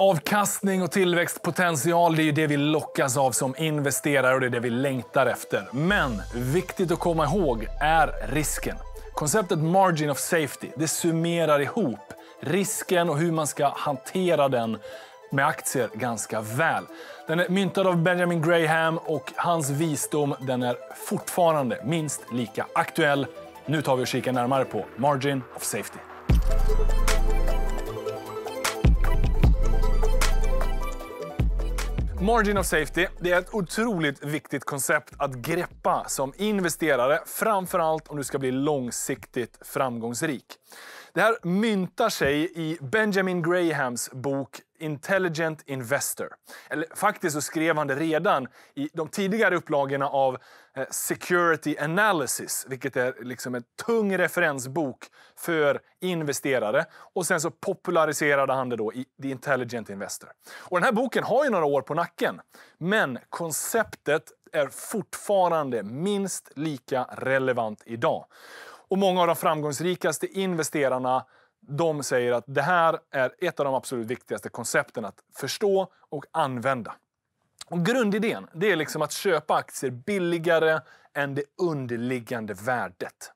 Avkastning och tillväxtpotential det är det vi lockas av som investerare och det är det vi längtar efter. Men viktigt att komma ihåg är risken. Konceptet margin of safety det summerar ihop risken och hur man ska hantera den med aktier ganska väl. Den är myntad av Benjamin Graham och hans visdom den är fortfarande minst lika aktuell. Nu tar vi och kikar närmare på margin of safety. Margin of safety det är ett otroligt viktigt koncept att greppa som investerare, framför allt om du ska bli långsiktigt framgångsrik. Det här myntar sig i Benjamin Grahams bok Intelligent Investor. Eller faktiskt så skrev han det redan i de tidigare upplagorna av eh, Security Analysis, vilket är liksom en tung referensbok för investerare. Och sen så populariserade han det då i The Intelligent Investor. Och den här boken har ju några år på nacken, men konceptet är fortfarande minst lika relevant idag. Och många av de framgångsrikaste investerarna de säger att det här är ett av de absolut viktigaste koncepten att förstå och använda. Och grundidén det är liksom att köpa aktier billigare än det underliggande värdet.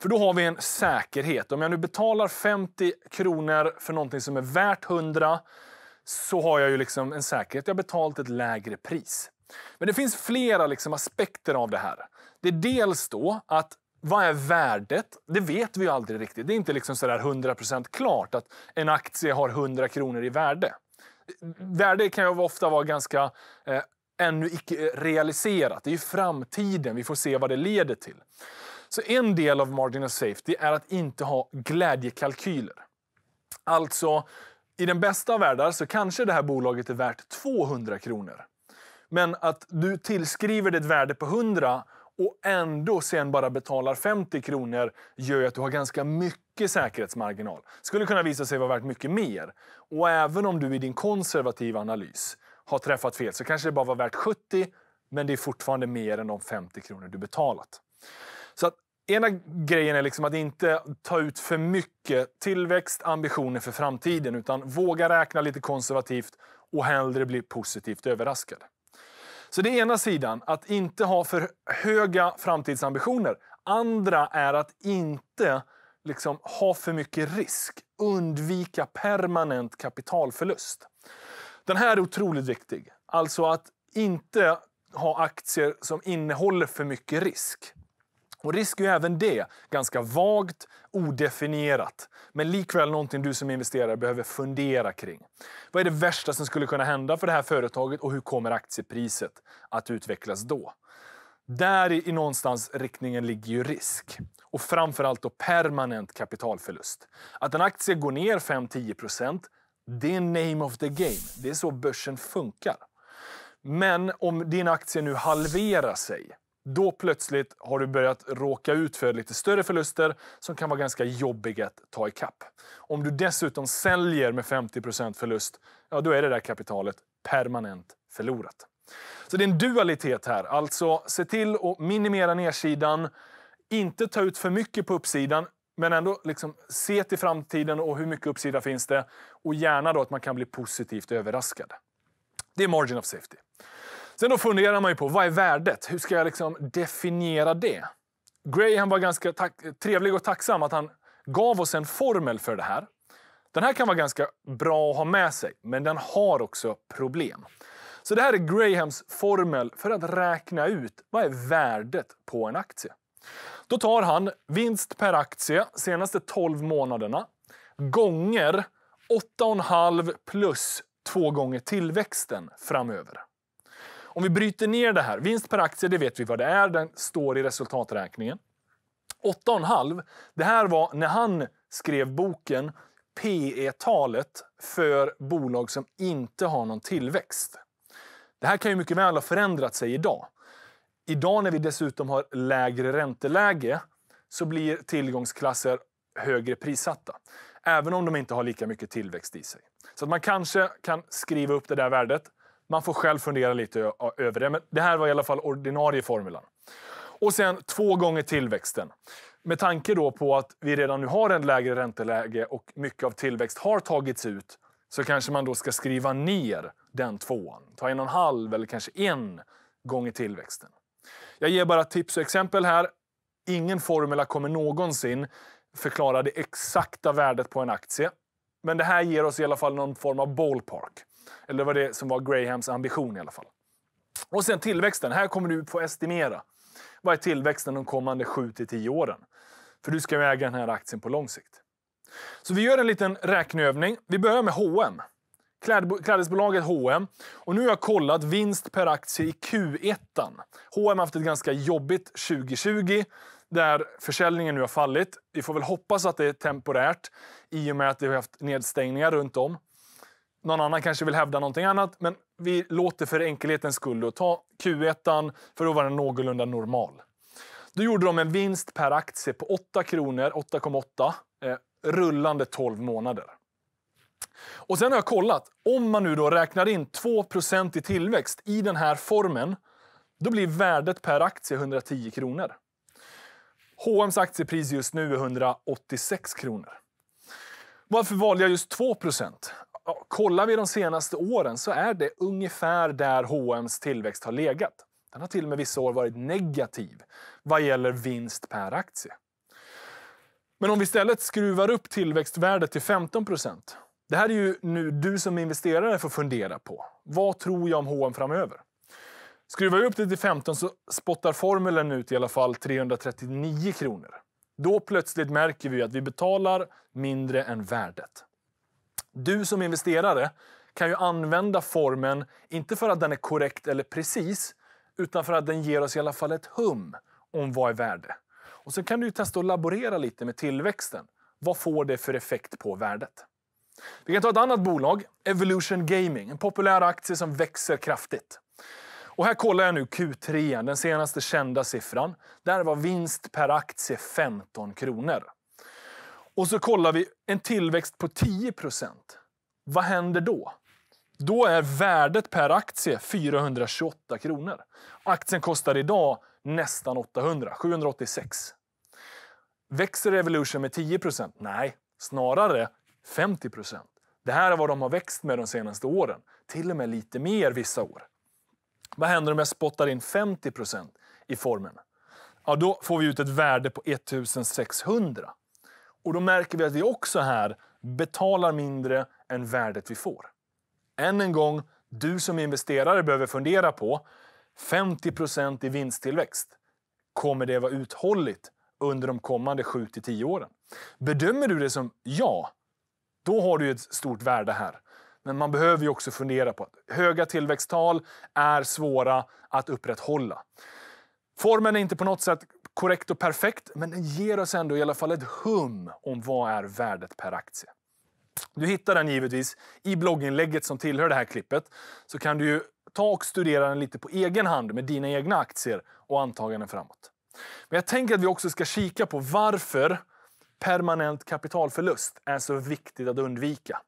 För då har vi en säkerhet. Om jag nu betalar 50 kronor för någonting som är värt 100 så har jag ju liksom en säkerhet. Jag har betalat ett lägre pris. Men det finns flera liksom aspekter av det här. Det är dels då att vad är värdet? Det vet vi aldrig riktigt. Det är inte liksom sådär 100% klart att en aktie har 100 kronor i värde. Värde kan ju ofta vara ganska eh, ännu icke realiserat. Det är framtiden. Vi får se vad det leder till. Så en del av margin of safety är att inte ha glädjekalkyler. Alltså, i den bästa av världar så kanske det här bolaget är värt 200 kronor. Men att du tillskriver det ett värde på 100 och ändå sen bara betalar 50 kronor gör ju att du har ganska mycket säkerhetsmarginal. skulle kunna visa sig vara värt mycket mer. Och även om du i din konservativa analys har träffat fel så kanske det bara var värt 70 men det är fortfarande mer än de 50 kronor du betalat. Så att Ena grejen är liksom att inte ta ut för mycket tillväxt, ambitioner för framtiden utan våga räkna lite konservativt och hellre bli positivt överraskad. Så det är ena sidan, att inte ha för höga framtidsambitioner. Andra är att inte liksom, ha för mycket risk. Undvika permanent kapitalförlust. Den här är otroligt viktig. Alltså att inte ha aktier som innehåller för mycket risk. Och risk är ju även det ganska vagt, odefinierat, men likväl någonting du som investerare behöver fundera kring. Vad är det värsta som skulle kunna hända för det här företaget och hur kommer aktiepriset att utvecklas då? Där i någonstans riktningen ligger ju risk. Och framförallt då permanent kapitalförlust. Att en aktie går ner 5-10 det är name of the game. Det är så börsen funkar. Men om din aktie nu halverar sig då plötsligt har du börjat råka ut för lite större förluster som kan vara ganska jobbiga att ta ikapp. Om du dessutom säljer med 50 förlust, ja då är det där kapitalet permanent förlorat. Så det är en dualitet här. Alltså, se till att minimera nedsidan, inte ta ut för mycket på uppsidan, men ändå liksom se till framtiden och hur mycket uppsida finns det. Och gärna då att man kan bli positivt överraskad. Det är margin of safety. Sen då funderar man ju på vad är värdet? Hur ska jag liksom definiera det? Graham var ganska trevlig och tacksam att han gav oss en formel för det här. Den här kan vara ganska bra att ha med sig, men den har också problem. Så det här är Grahams formel för att räkna ut vad är värdet på en aktie. Då tar han vinst per aktie senaste 12 månaderna gånger 8,5 plus 2 gånger tillväxten framöver. Om vi bryter ner det här, vinst per aktie, det vet vi vad det är. Den står i resultaträkningen. 8,5, det här var när han skrev boken PE-talet för bolag som inte har någon tillväxt. Det här kan ju mycket väl ha förändrat sig idag. Idag när vi dessutom har lägre ränteläge så blir tillgångsklasser högre prissatta. Även om de inte har lika mycket tillväxt i sig. Så att man kanske kan skriva upp det där värdet man får själv fundera lite över det. Men det här var i alla fall ordinarie formulan. Och sen två gånger tillväxten. Med tanke då på att vi redan nu har en lägre ränteläge och mycket av tillväxt har tagits ut så kanske man då ska skriva ner den tvåan. Ta en och en halv eller kanske en gånger tillväxten. Jag ger bara tips och exempel här. Ingen formula kommer någonsin förklara det exakta värdet på en aktie. Men det här ger oss i alla fall någon form av ballpark. Eller det var det som var Grahams ambition i alla fall. Och sen tillväxten. Här kommer du få estimera. Vad är tillväxten de kommande 7-10 åren? För du ska ju äga den här aktien på lång sikt. Så vi gör en liten räkneövning. Vi börjar med H&M. Klädesbolaget H&M. Och nu har jag kollat vinst per aktie i Q1. H&M har haft ett ganska jobbigt 2020 där försäljningen nu har fallit. Vi får väl hoppas att det är temporärt i och med att vi har haft nedstängningar runt om. Någon annan kanske vill hävda någonting annat, men vi låter för enkelhetens skull då, ta Q1 för att vara någorlunda normal. Då gjorde de en vinst per aktie på 8 kronor, 8,8, eh, rullande 12 månader. Och sen har jag kollat, om man nu då räknar in 2 i tillväxt i den här formen, då blir värdet per aktie 110 kronor. H&M's aktiepris just nu är 186 kronor. Varför valde jag just 2 ja, kollar vi de senaste åren så är det ungefär där H&M's tillväxt har legat. Den har till och med vissa år varit negativ vad gäller vinst per aktie. Men om vi istället skruvar upp tillväxtvärdet till 15 Det här är ju nu du som investerare får fundera på. Vad tror jag om H&M framöver? Skruvar vi upp det till 15 så spottar formeln ut i alla fall 339 kronor. Då plötsligt märker vi att vi betalar mindre än värdet. Du som investerare kan ju använda formen, inte för att den är korrekt eller precis, utan för att den ger oss i alla fall ett hum om vad är värde. Och sen kan du ju testa att laborera lite med tillväxten. Vad får det för effekt på värdet? Vi kan ta ett annat bolag, Evolution Gaming, en populär aktie som växer kraftigt. Och här kollar jag nu Q3, den senaste kända siffran. Där var vinst per aktie 15 kronor. Och så kollar vi en tillväxt på 10 Vad händer då? Då är värdet per aktie 428 kronor. Aktien kostar idag nästan 800, 786. Växer Evolution med 10 Nej, snarare 50 Det här är vad de har växt med de senaste åren. Till och med lite mer vissa år. Vad händer om jag spottar in 50 i formen? Ja, då får vi ut ett värde på 1600. Och då märker vi att vi också här betalar mindre än värdet vi får. Än en gång, du som investerare behöver fundera på 50 i vinsttillväxt. Kommer det vara uthålligt under de kommande 7 till 10 åren? Bedömer du det som ja, då har du ett stort värde här. Men man behöver ju också fundera på att höga tillväxttal är svåra att upprätthålla. Formen är inte på något sätt korrekt och perfekt, men den ger oss ändå i alla fall ett hum om vad är värdet per aktie. Du hittar den givetvis i blogginlägget som tillhör det här klippet. Så kan du ju ta och studera den lite på egen hand med dina egna aktier och antaganden framåt. Men jag tänker att vi också ska kika på varför permanent kapitalförlust är så viktigt att undvika.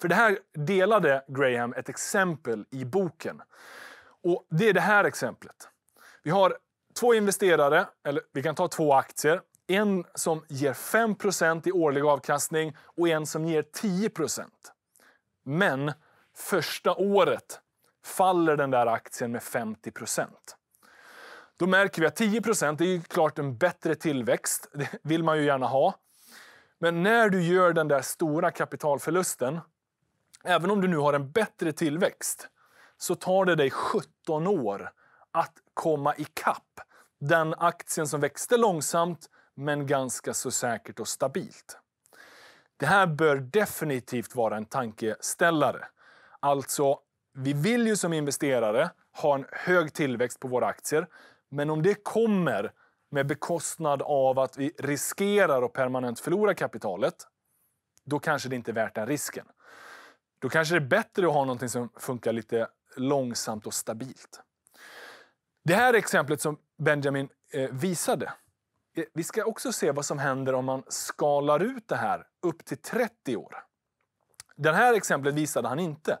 För det här delade Graham ett exempel i boken. Och Det är det här exemplet. Vi har Två investerare, eller vi kan ta två aktier. En som ger 5 i årlig avkastning och en som ger 10 Men första året faller den där aktien med 50 Då märker vi att 10 är ju klart en bättre tillväxt. Det vill man ju gärna ha. Men när du gör den där stora kapitalförlusten, även om du nu har en bättre tillväxt, så tar det dig 17 år att komma ikapp den aktien som växte långsamt men ganska så säkert och stabilt. Det här bör definitivt vara en tankeställare. Alltså, vi vill ju som investerare ha en hög tillväxt på våra aktier. Men om det kommer med bekostnad av att vi riskerar att permanent förlora kapitalet, då kanske det inte är värt den risken. Då kanske det är bättre att ha något som funkar lite långsamt och stabilt. Det här exemplet som Benjamin eh, visade. Eh, vi ska också se vad som händer om man skalar ut det här upp till 30 år. Det här exemplet visade han inte.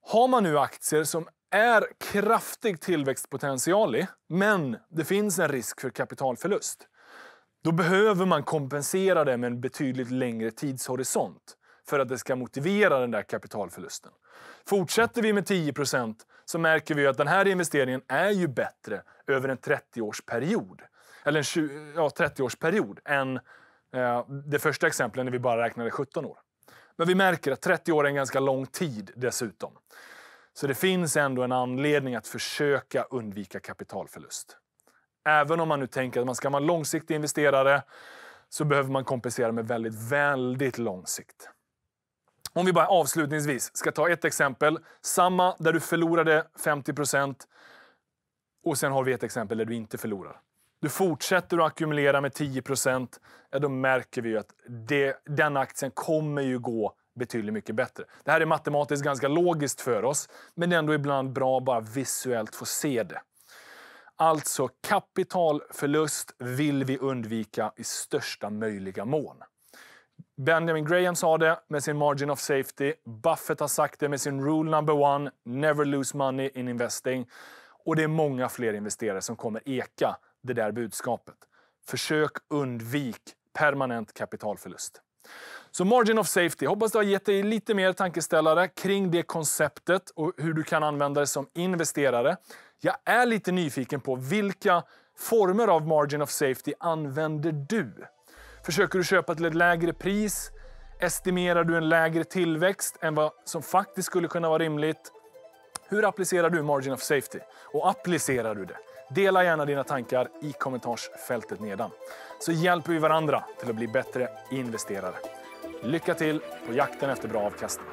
Har man nu aktier som är kraftig tillväxtpotential i, men det finns en risk för kapitalförlust, då behöver man kompensera det med en betydligt längre tidshorisont för att det ska motivera den där kapitalförlusten. Fortsätter vi med 10 så märker vi att den här investeringen är ju bättre över en 30-årsperiod eller ja, 30-årsperiod än eh, det första exemplet när vi bara räknade 17 år. Men vi märker att 30 år är en ganska lång tid dessutom. Så det finns ändå en anledning att försöka undvika kapitalförlust. Även om man nu tänker att man ska vara en långsiktig investerare så behöver man kompensera med väldigt, väldigt lång sikt. Om vi bara avslutningsvis ska ta ett exempel. Samma där du förlorade 50 och sen har vi ett exempel där du inte förlorar. Du fortsätter att ackumulera med 10 ja, då märker vi att det, den aktien kommer ju gå betydligt mycket bättre. Det här är matematiskt ganska logiskt för oss, men ändå ibland bra att bara visuellt få se det. Alltså kapitalförlust vill vi undvika i största möjliga mån. Benjamin Graham sa det med sin margin of safety. Buffett har sagt det med sin rule number one, never lose money in investing. Och det är många fler investerare som kommer eka det där budskapet. Försök undvik permanent kapitalförlust. Så margin of safety. Hoppas det har gett dig lite mer tankeställare kring det konceptet och hur du kan använda det som investerare. Jag är lite nyfiken på vilka former av margin of safety använder du? Försöker du köpa till ett lägre pris? Estimerar du en lägre tillväxt än vad som faktiskt skulle kunna vara rimligt? Hur applicerar du margin of safety? Och applicerar du det? Dela gärna dina tankar i kommentarsfältet nedan. Så hjälper vi varandra till att bli bättre investerare. Lycka till på jakten efter bra avkastning.